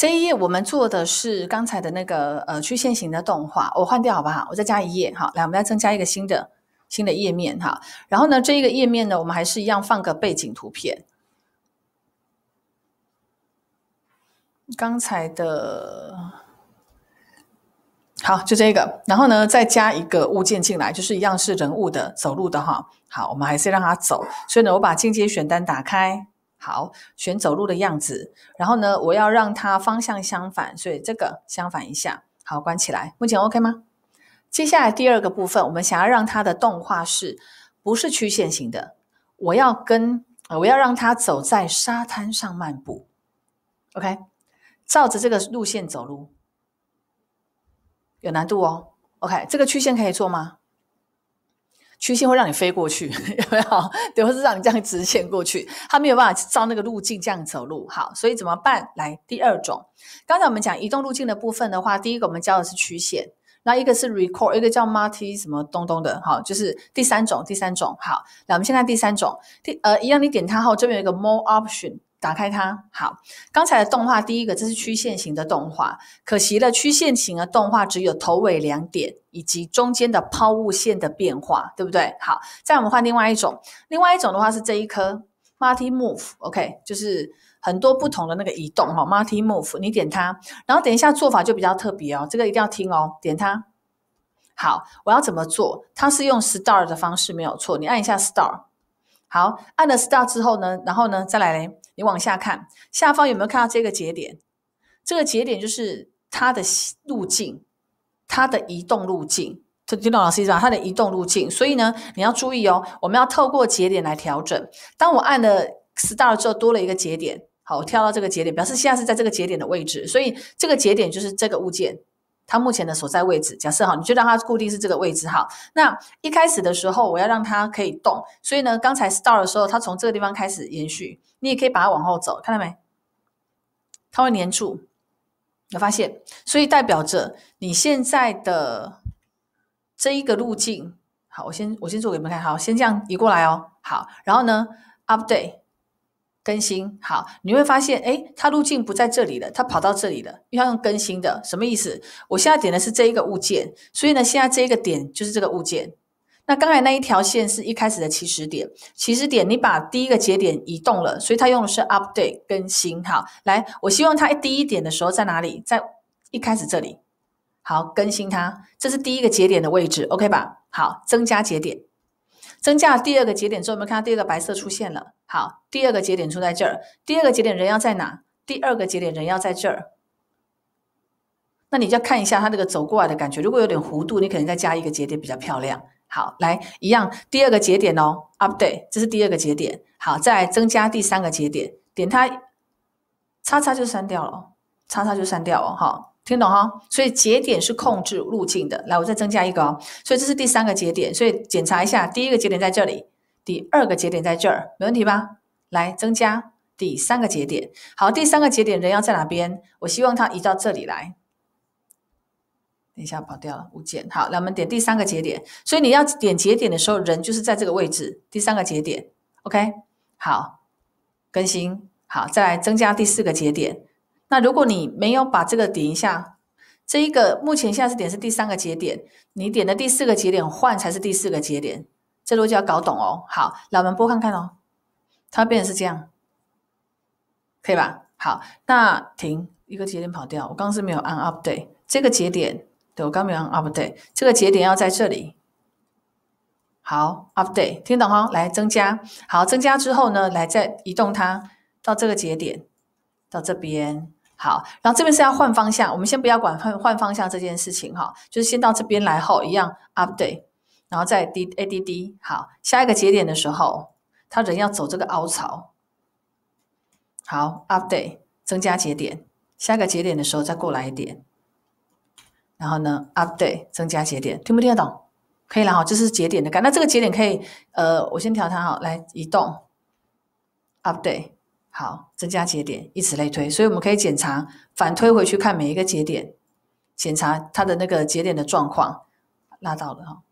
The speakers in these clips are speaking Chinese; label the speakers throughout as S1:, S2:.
S1: 这一页我们做的是刚才的那个呃曲线型的动画，我换掉好不好？我再加一页，好，来我们再增加一个新的新的页面哈。然后呢，这一个页面呢，我们还是一样放个背景图片，刚才的，好就这个。然后呢，再加一个物件进来，就是一样是人物的走路的哈。好，我们还是让它走。所以呢，我把进阶选单打开。好，选走路的样子。然后呢，我要让它方向相反，所以这个相反一下。好，关起来。目前 OK 吗？接下来第二个部分，我们想要让它的动画是不是曲线型的？我要跟，我要让它走在沙滩上漫步。OK，照着这个路线走路，有难度哦。OK，这个曲线可以做吗？曲线会让你飞过去，有没有？对，或是让你这样直线过去，它没有办法照那个路径这样走路。好，所以怎么办？来，第二种，刚才我们讲移动路径的部分的话，第一个我们教的是曲线，那一个是 record，一个叫 m a r t y 什么东东的，好，就是第三种，第三种。好，那我们先看第三种，第呃，一样你点它后，这边有个 more option。打开它，好，刚才的动画第一个，这是曲线型的动画，可惜了，曲线型的动画只有头尾两点以及中间的抛物线的变化，对不对？好，再我们换另外一种，另外一种的话是这一颗，multi move，OK，就是很多不同的那个移动哈，multi move，你点它，然后等一下做法就比较特别哦，这个一定要听哦，点它，好，我要怎么做？它是用 star 的方式没有错，你按一下 star，好，按了 star 之后呢，然后呢再来嘞。你往下看，下方有没有看到这个节点？这个节点就是它的路径，它的移动路径。听懂老师意思吧？它的移动路径。所以呢，你要注意哦，我们要透过节点来调整。当我按了 Star 之后，多了一个节点。好，我跳到这个节点，表示现在是在这个节点的位置。所以这个节点就是这个物件。它目前的所在位置，假设哈，你就让它固定是这个位置哈。那一开始的时候，我要让它可以动，所以呢，刚才 start 的时候，它从这个地方开始延续。你也可以把它往后走，看到没？它会粘住，有发现？所以代表着你现在的这一个路径。好，我先我先做给你们看，好，先这样移过来哦。好，然后呢，update。更新好，你会发现，哎，它路径不在这里了，它跑到这里了，要用更新的，什么意思？我现在点的是这一个物件，所以呢，现在这一个点就是这个物件。那刚才那一条线是一开始的起始点，起始点你把第一个节点移动了，所以它用的是 update 更新。好，来，我希望它一第一点的时候在哪里？在一开始这里。好，更新它，这是第一个节点的位置，OK 吧？好，增加节点。增加第二个节点之后，我们看到第二个白色出现了。好，第二个节点出在这儿。第二个节点人要在哪？第二个节点人要在这儿。那你就要看一下它这个走过来的感觉。如果有点弧度，你可能再加一个节点比较漂亮。好，来一样第二个节点哦。u p d t e 这是第二个节点。好，再增加第三个节点，点它，叉叉就删掉了，叉叉就删掉了。哈。听懂哈，所以节点是控制路径的。来，我再增加一个哦，所以这是第三个节点。所以检查一下，第一个节点在这里，第二个节点在这儿，没问题吧？来，增加第三个节点。好，第三个节点人要在哪边？我希望他移到这里来。等一下跑掉了，五件。好，来我们点第三个节点。所以你要点节点的时候，人就是在这个位置，第三个节点。OK，好，更新。好，再来增加第四个节点。那如果你没有把这个点一下，这一个目前现在是点是第三个节点，你点的第四个节点换才是第四个节点，这逻辑要搞懂哦。好，来我们播看看哦，它变成是这样，可以吧？好，那停一个节点跑掉，我刚刚是没有按 up d a t e 这个节点，对我刚没有按 up d a t e 这个节点要在这里。好，up d a t e 听懂哈？来增加，好，增加之后呢，来再移动它到这个节点，到这边。好，然后这边是要换方向，我们先不要管换换方向这件事情哈，就是先到这边来后一样，update，然后再 d a d d，好，下一个节点的时候，他人要走这个凹槽，好，update，增加节点，下一个节点的时候再过来一点，然后呢，update，增加节点，听不听得懂？可以了哈，这是节点的感，那这个节点可以，呃，我先调它哈，来移动，update。好，增加节点，以此类推。所以我们可以检查，反推回去看每一个节点，检查它的那个节点的状况，拉到了哈。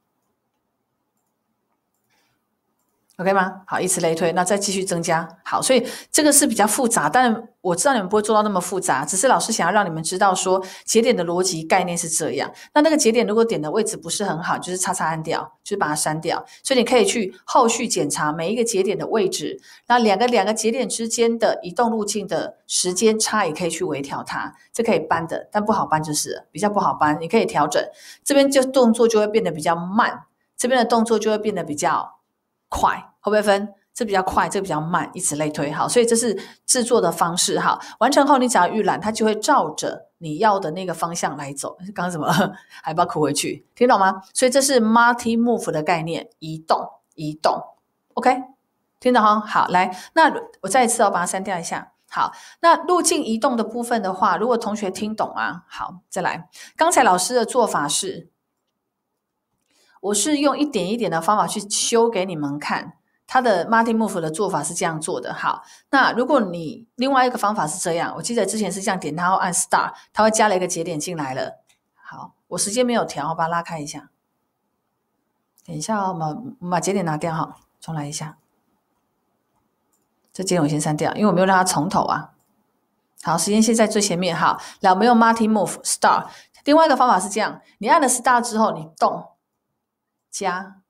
S1: OK 吗？好，以此类推，那再继续增加。好，所以这个是比较复杂，但我知道你们不会做到那么复杂，只是老师想要让你们知道说节点的逻辑概念是这样。那那个节点如果点的位置不是很好，就是叉叉按掉，就是把它删掉。所以你可以去后续检查每一个节点的位置，那两个两个节点之间的移动路径的时间差也可以去微调它。这可以搬的，但不好搬就是比较不好搬，你可以调整。这边就动作就会变得比较慢，这边的动作就会变得比较。快会不会分？这比较快，这比较慢，以此类推。好，所以这是制作的方式。好，完成后你只要预览，它就会照着你要的那个方向来走。刚刚怎么还把哭回去？听懂吗？所以这是 m u l t i Move 的概念，移动，移动。OK，听懂哈？好，来，那我再一次，我把它删掉一下。好，那路径移动的部分的话，如果同学听懂啊，好，再来。刚才老师的做法是。我是用一点一点的方法去修给你们看，他的 m a r t i n Move 的做法是这样做的。好，那如果你另外一个方法是这样，我记得之前是这样点，然后按 Star，它会加了一个节点进来了。好，我时间没有调，把它拉开一下。等一下，把把节点拿掉哈，重来一下。这节点我先删掉，因为我没有让它重头啊。好，时间线在最前面哈，然后用 m a r t i n Move Star。另外一个方法是这样，你按了 Star 之后，你动。加，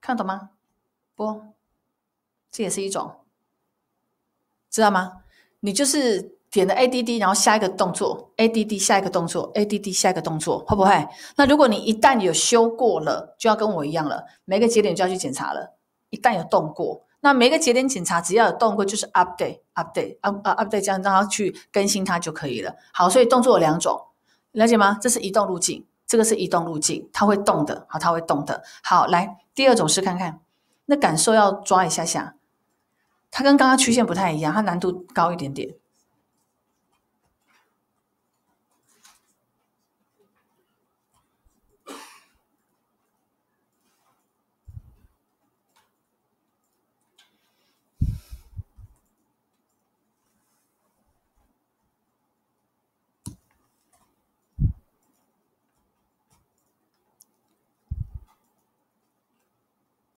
S1: 看得懂吗？不，这也是一种，知道吗？你就是点的 ADD，然后下一个动作 ADD，下一个动作 ADD，下一个动作会不会？那如果你一旦有修过了，就要跟我一样了，每个节点就要去检查了。一旦有动过。那每个节点检查，只要有动过就是 update update up up update，这样让它去更新它就可以了。好，所以动作有两种，了解吗？这是移动路径，这个是移动路径，它会动的。好，它会动的。好，来第二种是看看，那感受要抓一下下，它跟刚刚曲线不太一样，它难度高一点点。